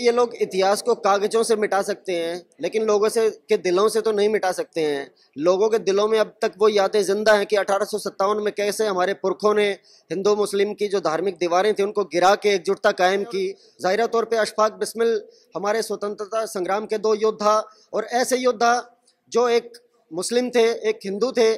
ये लोग इतिहास को कागजों से मिटा सकते हैं लेकिन लोगों से के दिलों से तो नहीं मिटा सकते हैं लोगों के दिलों में अब तक वो यादें जिंदा हैं कि अठारह में कैसे हमारे पुरखों ने हिंदू मुस्लिम की जो धार्मिक दीवारें थी उनको गिरा के एकजुटता कायम की ज़ाहिर तौर पर अशफाक बिस्मिल हमारे स्वतंत्रता संग्राम के दो योद्धा और ऐसे योद्धा जो एक मुस्लिम थे एक हिंदू थे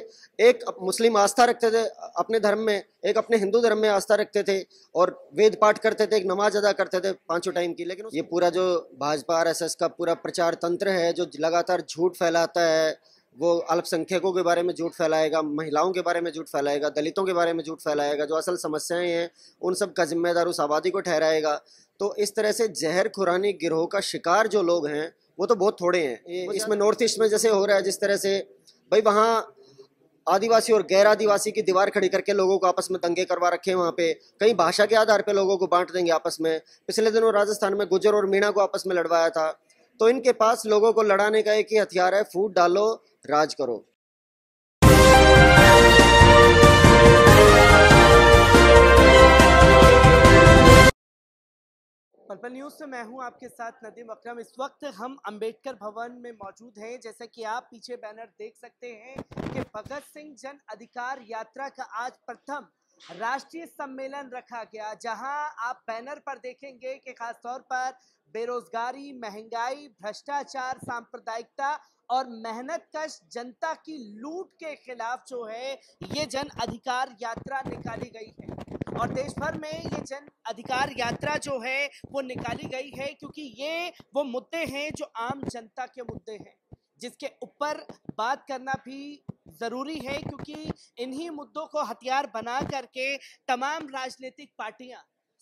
एक मुस्लिम आस्था रखते थे अपने धर्म में एक अपने हिंदू धर्म में आस्था रखते थे और वेद पाठ करते थे एक नमाज अदा करते थे पांचों टाइम की लेकिन ये पूरा जो भाजपा एस का पूरा प्रचार तंत्र है जो लगातार झूठ फैलाता है वो अल्पसंख्यकों के बारे में झूठ फैलाएगा महिलाओं के बारे में झूठ फैलाएगा दलितों के बारे में झूठ फैलाएगा जो असल समस्याएं हैं उन सब का जिम्मेदार उस आबादी को ठहराएगा तो इस तरह से जहर खुरानी गिरोह का शिकार जो लोग हैं वो तो बहुत थोड़े हैं इसमें नॉर्थ ईस्ट में जैसे हो रहा है जिस तरह से भाई वहाँ आदिवासी और गैर आदिवासी की दीवार खड़ी करके लोगों को आपस में दंगे करवा रखे हैं वहाँ पे कई भाषा के आधार पे लोगों को बांट देंगे आपस में पिछले दिनों राजस्थान में गुजर और मीणा को आपस में लड़वाया था तो इनके पास लोगों को लड़ाने का एक ही हथियार है फूट डालो राज करो पलपल न्यूज़ से मैं हूं आपके साथ नदीम अकरम इस वक्त हम अंबेडकर भवन में मौजूद हैं जैसा कि आप पीछे बैनर देख सकते हैं कि भगत सिंह जन अधिकार यात्रा का आज प्रथम राष्ट्रीय सम्मेलन रखा गया जहां आप बैनर पर देखेंगे कि खासतौर पर बेरोजगारी महंगाई भ्रष्टाचार सांप्रदायिकता और मेहनत कश जनता की लूट के खिलाफ जो है ये जन अधिकार यात्रा निकाली गई है और देश भर में ये जन अधिकार यात्रा जो है वो निकाली गई है क्योंकि ये वो मुद्दे हैं जो आम जनता के मुद्दे हैं जिसके ऊपर बात करना भी ज़रूरी है क्योंकि इन्हीं मुद्दों को हथियार बना करके तमाम राजनीतिक पार्टियां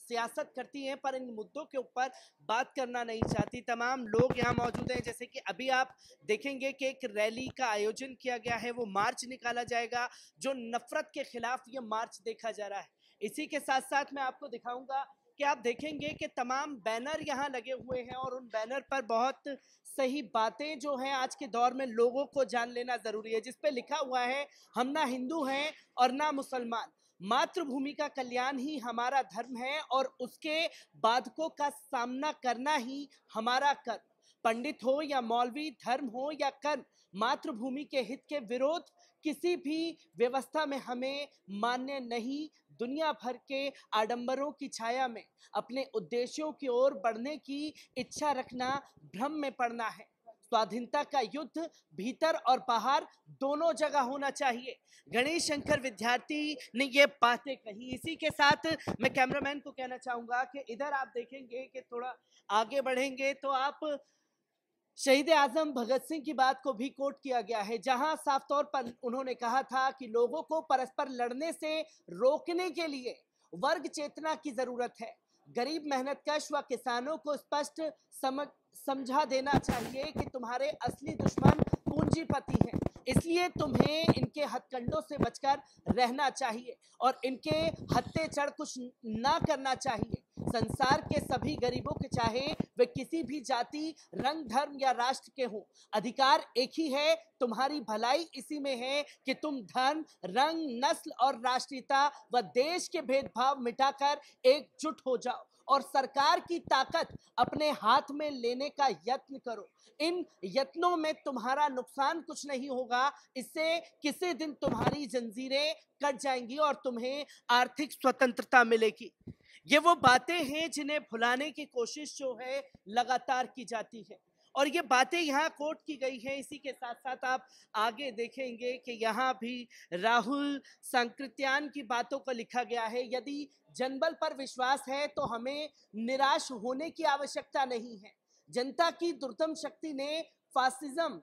सियासत करती हैं पर इन मुद्दों के ऊपर बात करना नहीं चाहती तमाम लोग यहाँ मौजूद हैं जैसे कि अभी आप देखेंगे कि एक रैली का आयोजन किया गया है वो मार्च निकाला जाएगा जो नफरत के खिलाफ ये मार्च देखा जा रहा है इसी के साथ साथ मैं आपको दिखाऊंगा कि आप देखेंगे कि तमाम बैनर यहाँ लगे हुए हैं और उन बैनर पर बहुत सही बातें जो हैं आज के दौर में लोगों को जान लेना ज़रूरी है जिस पे लिखा हुआ है हम ना हिंदू हैं और ना मुसलमान मातृभूमि का कल्याण ही हमारा धर्म है और उसके बाधकों का सामना करना ही हमारा कर्म पंडित हो या मौलवी धर्म हो या कर्म मातृभूमि के हित के विरोध किसी भी व्यवस्था में हमें मान्य नहीं दुनिया भर के आडंबरों की छाया में अपने उद्देश्यों की ओर बढ़ने की इच्छा रखना भ्रम में पड़ना है स्वाधीनता का युद्ध भीतर और बाहर दोनों जगह होना चाहिए गणेश शंकर विद्यार्थी ने ये बातें कही इसी के साथ मैं कैमरामैन को कहना चाहूँगा कि इधर आप देखेंगे कि थोड़ा आगे बढ़ेंगे तो आप शहीद आजम भगत सिंह की बात को भी कोट किया गया है जहां साफ तौर पर उन्होंने कहा था कि लोगों को परस्पर लड़ने से रोकने के लिए वर्ग चेतना की जरूरत है गरीब मेहनतकश व किसानों को स्पष्ट समझ समझा देना चाहिए कि तुम्हारे असली दुश्मन पूंजीपति हैं इसलिए तुम्हें इनके हथकंडों से बचकर रहना चाहिए और इनके हत्ते चढ़ कुछ ना करना चाहिए संसार के सभी गरीबों के चाहे वे किसी भी जाति रंग धर्म या राष्ट्र के हों अधिकार एक ही है तुम्हारी भलाई इसी में है कि तुम धन रंग नस्ल और राष्ट्रीयता व देश के भेदभाव मिटाकर एकजुट हो जाओ और सरकार की ताकत अपने हाथ में लेने का यत्न करो इन यत्नों में तुम्हारा नुकसान कुछ नहीं होगा इससे किसी दिन तुम्हारी जंजीरें कट जाएंगी और तुम्हें आर्थिक स्वतंत्रता मिलेगी ये वो बातें हैं जिन्हें भुलाने की कोशिश जो है लगातार की जाती है और ये बातें यहाँ कोट की गई हैं इसी के साथ साथ आप आगे देखेंगे कि यहाँ भी राहुल संकृत्यान की बातों को लिखा गया है यदि जनबल पर विश्वास है तो हमें निराश होने की आवश्यकता नहीं है जनता की दुर्दम शक्ति ने फासिज्म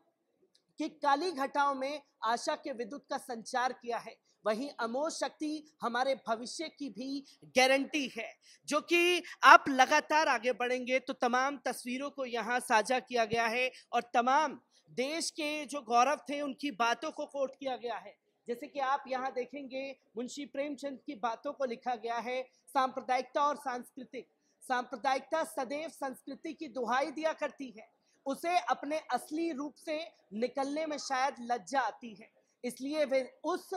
कि काली घटाओं में आशा के विद्युत का संचार किया है वहीं अमोल शक्ति हमारे भविष्य की भी गारंटी है जो कि आप लगातार आगे बढ़ेंगे तो तमाम तस्वीरों को यहाँ साझा किया गया है और तमाम देश के जो गौरव थे उनकी बातों को कोट किया गया है जैसे कि आप यहाँ देखेंगे मुंशी प्रेमचंद की बातों को लिखा गया है सांप्रदायिकता और सांस्कृतिक सांप्रदायिकता सदैव संस्कृति की दुहाई दिया करती है उसे अपने असली रूप से निकलने में शायद लज्जा आती है इसलिए वे उस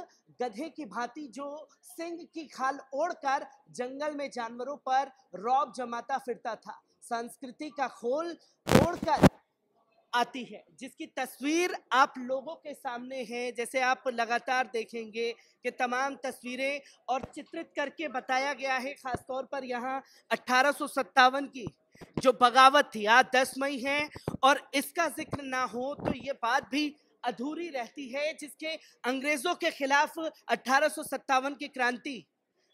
गधे की भांति जो सिंह की खाल ओढ़कर जंगल में जानवरों पर रौब जमाता फिरता था संस्कृति का खोल ओढ़कर आती है जिसकी तस्वीर आप लोगों के सामने है जैसे आप लगातार देखेंगे कि तमाम तस्वीरें और चित्रित करके बताया गया है ख़ासतौर पर यहाँ अट्ठारह की जो बगावत थी आज दस मई है और इसका जिक्र ना हो तो ये बात भी अधूरी रहती है जिसके अंग्रेजों के खिलाफ अठारह की क्रांति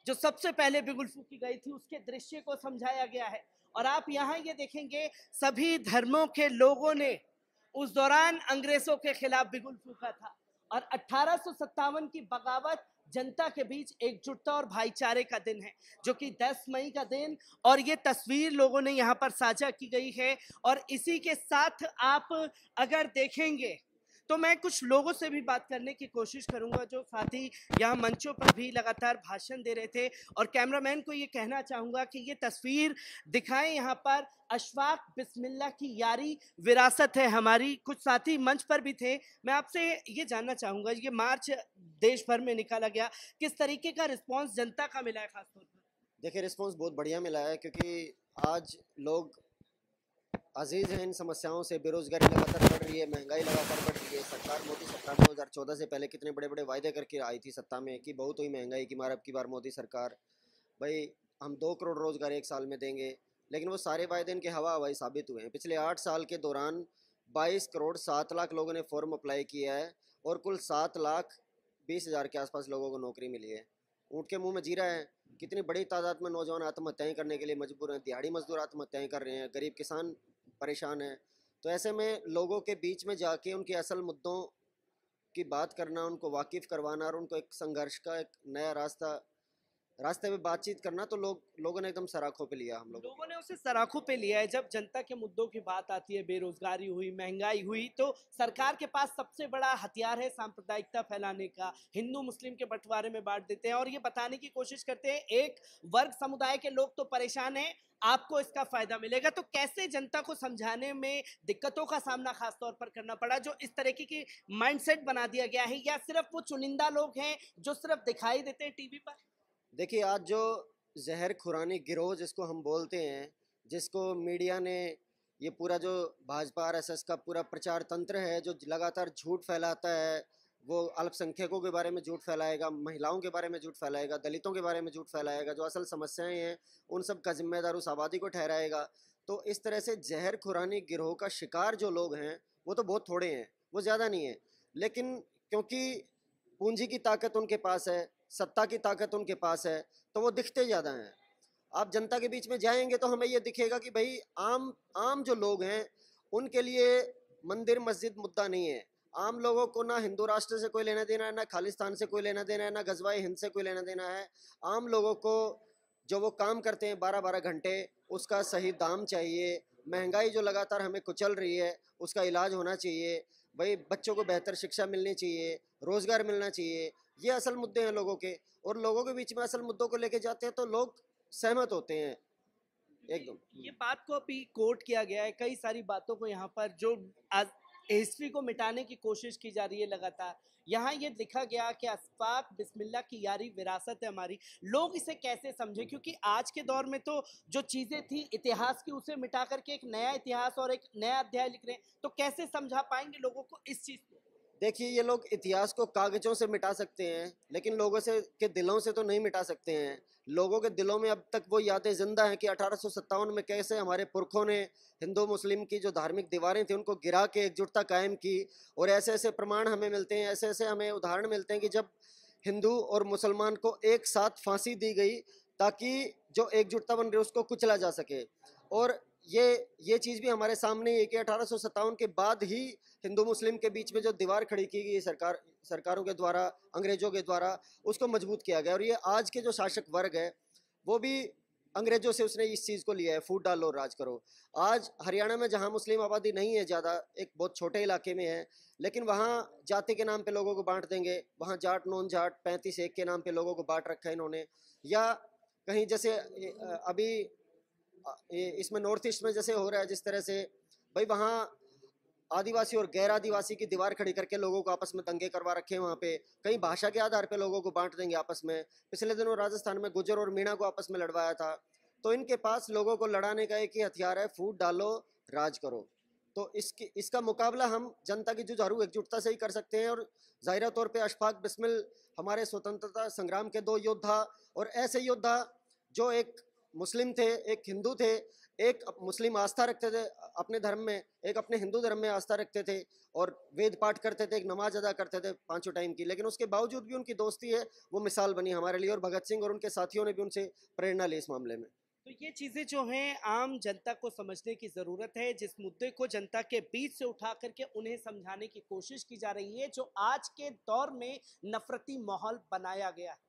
जो सबसे पहले बिगुल फूकी गई थी उसके दृश्य को समझाया गया है और आप यहाँ ये देखेंगे सभी धर्मों के लोगों ने उस दौरान अंग्रेजों के खिलाफ बिगुल फूका था और अठारह की बगावत जनता के बीच एकजुटता और भाईचारे का दिन है जो कि 10 मई का दिन और ये तस्वीर लोगों ने यहाँ पर साझा की गई है और इसी के साथ आप अगर देखेंगे तो मैं कुछ लोगों से भी बात करने की कोशिश करूँगा जो फाती यहाँ मंचों पर भी लगातार भाषण दे रहे थे और कैमरामैन को ये कहना चाहूँगा कि ये तस्वीर दिखाएं यहाँ पर अशफाक बिस्मिल्ला की यारी विरासत है हमारी कुछ साथी मंच पर भी थे मैं आपसे ये जानना चाहूंगा ये मार्च देश भर में निकाला गया किस तरीके का रिस्पॉन्स जनता का मिला है खासतौर पर देखिए रिस्पॉन्स बहुत बढ़िया मिला है क्योंकि आज लोग अजीज़ हैं इन समस्याओं से बेरोज़गारी लगातार बढ़ रही है महंगाई लगातार बढ़ रही है सरकार मोदी सरकार 2014 से पहले कितने बड़े बड़े वायदे करके आई थी सत्ता में कि बहुत हुई महंगाई की मार अब की बार मोदी सरकार भाई हम दो करोड़ रोज़गार एक साल में देंगे लेकिन वो सारे वायदे इनके हवा हवाई साबित हुए हैं पिछले आठ साल के दौरान बाईस करोड़ सात लाख लोगों ने फॉर्म अप्लाई किया है और कुल सात लाख बीस हज़ार के आसपास लोगों को नौकरी मिली है ऊँट के मुंह में जीरा है कितनी बड़ी तादाद में नौजवान आत्महत्याएं करने के लिए मजबूर हैं दिहाड़ी मजदूर आत्महत्याएं कर रहे हैं गरीब किसान परेशान है तो ऐसे में लोगों के बीच में जाके उनके असल मुद्दों की बात करना उनको वाकिफ़ करवाना और उनको एक संघर्ष का एक नया रास्ता रास्ते में बातचीत करना तो लोग लोगों ने एकदम सराखों पे लिया हम लोग लोगों ने उसे सराखों पे लिया है जब जनता के मुद्दों की बात आती है बेरोजगारी हुई महंगाई हुई तो सरकार के पास सबसे बड़ा हथियार है सांप्रदायिकता फैलाने का हिंदू मुस्लिम के बंटवारे में बांट देते हैं और ये बताने की कोशिश करते हैं एक वर्ग समुदाय के लोग तो परेशान है आपको इसका फायदा मिलेगा तो कैसे जनता को समझाने में दिक्कतों का सामना खासतौर पर करना पड़ा जो इस तरीके की माइंडसेट बना दिया गया है या सिर्फ वो चुनिंदा लोग हैं जो सिर्फ दिखाई देते हैं टीवी पर देखिए आज जो जहर खुरानी गिरोह जिसको हम बोलते हैं जिसको मीडिया ने ये पूरा जो भाजपा आरएसएस का पूरा प्रचार तंत्र है जो लगातार झूठ फैलाता है वो अल्पसंख्यकों के बारे में झूठ फैलाएगा महिलाओं के बारे में झूठ फैलाएगा दलितों के बारे में झूठ फैलाएगा जो असल समस्याएं हैं उन सब का जिम्मेदार उस आबादी को ठहराएगा तो इस तरह से जहर खुरानी गिरोह का शिकार जो लोग हैं वो तो बहुत थोड़े हैं वो ज़्यादा नहीं है लेकिन क्योंकि पूंजी की ताकत उनके पास है सत्ता की ताकत उनके पास है तो वो दिखते ज़्यादा हैं आप जनता के बीच में जाएंगे तो हमें ये दिखेगा कि भाई आम आम जो लोग हैं उनके लिए मंदिर मस्जिद मुद्दा नहीं है आम लोगों को ना हिंदू राष्ट्र से कोई लेना देना है ना खालिस्तान से कोई लेना देना है ना गजवाई हिंद से कोई लेना देना है आम लोगों को जो वो काम करते हैं बारह बारह घंटे उसका सही दाम चाहिए महंगाई जो लगातार हमें कुचल रही है उसका इलाज होना चाहिए भाई बच्चों को बेहतर शिक्षा मिलनी चाहिए रोज़गार मिलना चाहिए ये असल मुद्दे हैं लोगों के और लोगों के बीच में असल मुद्दों को लेके जाते हैं तो लोग सहमत होते हैं एकदम ये बात को अभी कोट किया गया है कई सारी बातों को यहाँ पर जो आज हिस्ट्री को मिटाने की कोशिश की जा रही है लगातार यहाँ ये लिखा गया कि अस्फाक बिस्मिल्ला की यारी विरासत है हमारी लोग इसे कैसे समझे क्योंकि आज के दौर में तो जो चीज़ें थी इतिहास की उसे मिटा करके एक नया इतिहास और एक नया अध्याय लिख रहे हैं तो कैसे समझा पाएंगे लोगों को इस चीज़ को देखिए ये लोग इतिहास को कागजों से मिटा सकते हैं लेकिन लोगों से के दिलों से तो नहीं मिटा सकते हैं लोगों के दिलों में अब तक वो यादें ज़िंदा हैं कि अठारह में कैसे हमारे पुरखों ने हिंदू मुस्लिम की जो धार्मिक दीवारें थी उनको गिरा के एकजुटता कायम की और ऐसे ऐसे प्रमाण हमें मिलते हैं ऐसे ऐसे हमें उदाहरण मिलते हैं कि जब हिंदू और मुसलमान को एक साथ फांसी दी गई ताकि जो एकजुटता बन रही उसको कुचला जा सके और ये ये चीज़ भी हमारे सामने है कि अठारह के बाद ही हिंदू मुस्लिम के बीच में जो दीवार खड़ी की गई सरकार सरकारों के द्वारा अंग्रेज़ों के द्वारा उसको मजबूत किया गया और ये आज के जो शासक वर्ग है वो भी अंग्रेज़ों से उसने इस चीज़ को लिया है फूट डालो राज करो आज हरियाणा में जहाँ मुस्लिम आबादी नहीं है ज़्यादा एक बहुत छोटे इलाके में है लेकिन वहाँ जाति के नाम पे लोगों को बांट देंगे वहाँ जाट नॉन जाट पैंतीस एक के नाम पे लोगों को बांट रखा है इन्होंने या कहीं जैसे अभी इसमें नॉर्थ ईस्ट में जैसे हो रहा है जिस तरह से भाई वहाँ आदिवासी और गैर आदिवासी की दीवार खड़ी करके लोगों को आपस में दंगे करवा रखे हैं वहाँ पे कई भाषा के आधार पे लोगों को बांट देंगे आपस में पिछले दिनों राजस्थान में गुजर और मीणा को आपस में लड़वाया था तो इनके पास लोगों को लड़ाने का एक ही हथियार है फूट डालो राज करो तो इसकी इसका मुकाबला हम जनता की जुझारू एकजुटता से ही कर सकते हैं और ज़ाहिर तौर पर अशफाक बिस्मिल हमारे स्वतंत्रता संग्राम के दो योद्धा और ऐसे योद्धा जो एक मुस्लिम थे एक हिंदू थे एक मुस्लिम आस्था रखते थे अपने धर्म में एक अपने हिंदू धर्म में आस्था रखते थे और वेद पाठ करते थे एक नमाज अदा करते थे पाँचों टाइम की लेकिन उसके बावजूद भी उनकी दोस्ती है वो मिसाल बनी हमारे लिए और भगत सिंह और उनके साथियों ने भी उनसे प्रेरणा ली इस मामले में तो ये चीज़ें जो हैं आम जनता को समझने की ज़रूरत है जिस मुद्दे को जनता के बीच से उठा करके उन्हें समझाने की कोशिश की जा रही है जो आज के दौर में नफरती माहौल बनाया गया है